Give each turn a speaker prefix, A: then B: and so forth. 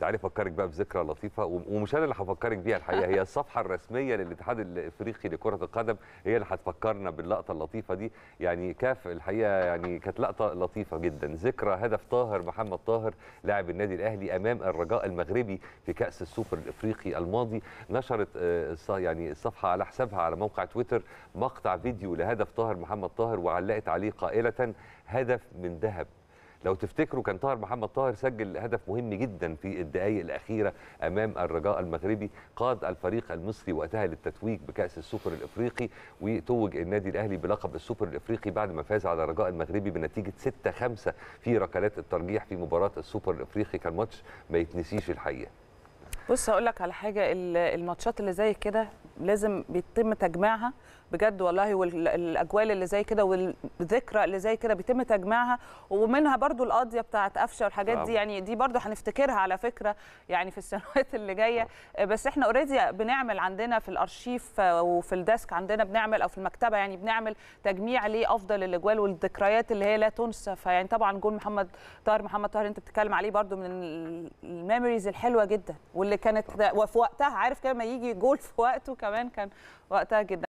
A: تعالي افكرك بقى بذكرى لطيفه ومش انا اللي هفكرك بيها الحقيقه هي الصفحه الرسميه للاتحاد الافريقي لكره القدم هي اللي هتفكرنا باللقطه اللطيفه دي يعني كاف الحقيقه يعني كانت لقطه لطيفه جدا ذكرى هدف طاهر محمد طاهر لاعب النادي الاهلي امام الرجاء المغربي في كاس السوبر الافريقي الماضي نشرت آه، يعني الصفحه على حسابها على موقع تويتر مقطع فيديو لهدف طاهر محمد طاهر وعلقت عليه قائله هدف من ذهب لو تفتكروا كان طاهر محمد طاهر سجل هدف مهم جدا في الدقائق الاخيره امام الرجاء المغربي قاد الفريق المصري وقتها للتتويج بكاس السوبر الافريقي وتوج النادي الاهلي بلقب السوبر الافريقي بعد ما فاز على الرجاء المغربي بنتيجه 6 5 في ركلات الترجيح في مباراه السوبر الافريقي كان ماتش ما يتنسيش الحقيقه
B: بص هقول لك على حاجه الماتشات اللي زي كده لازم بيتم تجميعها بجد والله والاجوال اللي زي كده والذكرى اللي زي كده بيتم تجميعها ومنها برضو القضيه بتاعه قفشه والحاجات دي يعني دي برضو هنفتكرها على فكره يعني في السنوات اللي جايه آه، بس احنا اوريدي بنعمل عندنا في الارشيف آه، وفي الديسك عندنا بنعمل او في المكتبه يعني بنعمل تجميع لافضل الاجوال والذكريات اللي هي لا تنسى فيعني طبعا جول محمد طاهر محمد طاهر انت بتتكلم عليه برضو من الميموريز الحلوه جدا واللي كانت وفي وقتها عارف كده ما يجي جول في وقته كمان كان وقتها جدا